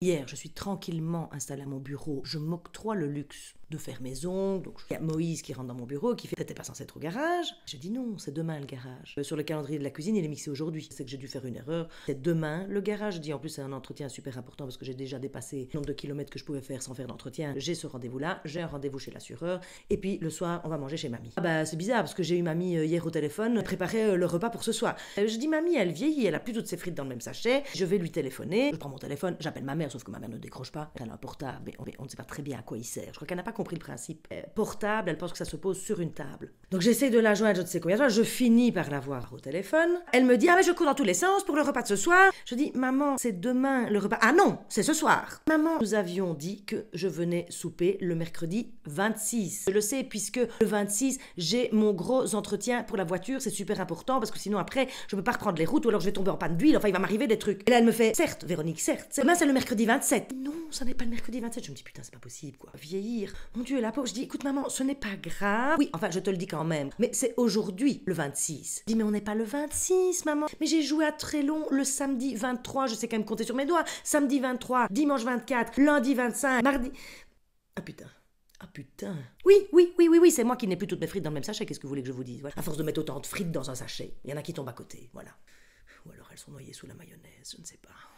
Hier, je suis tranquillement installée à mon bureau. Je m'octroie le luxe de faire maison. Donc, il y a Moïse qui rentre dans mon bureau, qui fait T'étais pas censé être au garage J'ai dit « Non, c'est demain le garage. Euh, sur le calendrier de la cuisine, il est mixé aujourd'hui. C'est que j'ai dû faire une erreur. C'est demain le garage. Je dis En plus, c'est un entretien super important parce que j'ai déjà dépassé le nombre de kilomètres que je pouvais faire sans faire d'entretien. J'ai ce rendez-vous-là, j'ai un rendez-vous chez l'assureur. Et puis, le soir, on va manger chez mamie. Ah bah, c'est bizarre parce que j'ai eu mamie euh, hier au téléphone, préparer euh, le repas pour ce soir. Je dis Mamie, elle vieillit, elle a plus toutes ses frites dans le même sachet. Je vais lui téléphoner. Je prends mon téléphone, j'appelle ma mère sauf que ma mère ne décroche pas. Elle a un portable, mais on, ne sait pas très bien à quoi il sert. Je crois qu'elle n'a pas compris le principe. Euh, portable, elle pense que ça se pose sur une table. Donc j'essaie de la joindre, je ne sais combien de fois, je finis par la voir au téléphone. Elle me dit Ah, mais je cours dans tous les sens pour le repas de ce soir. Je dis Maman, c'est demain le repas. Ah non, c'est ce soir. Maman, nous avions dit que je venais souper le mercredi 26. Je le sais puisque le 26, j'ai mon gros entretien pour la voiture. C'est super important parce que sinon après, je ne peux pas reprendre les routes ou alors je vais tomber en panne d'huile. Enfin, il va m'arriver des trucs. Et là, elle me fait Certes, Véronique, certes. Demain, c'est le mercredi 27. Non, ça n'est pas le mercredi 27. Je me dis, putain, c'est pas possible, quoi. Vieillir. Mon Dieu, la pauvre. Je dis, écoute, maman, ce n'est pas grave. Oui, enfin, je te le dis quand même. Mais c'est aujourd'hui, le 26. Je dis, mais on n'est pas le 26, maman. Mais j'ai joué à très long le samedi 23. Je sais quand même compter sur mes doigts. Samedi 23, dimanche 24, lundi 25, mardi. Ah putain. Ah putain. Oui, oui, oui, oui, oui, c'est moi qui n'ai plus toutes mes frites dans le même sachet. Qu'est-ce que vous voulez que je vous dise voilà. À force de mettre autant de frites dans un sachet, il y en a qui tombent à côté. Voilà. Ou alors elles sont noyées sous la mayonnaise, je ne sais pas.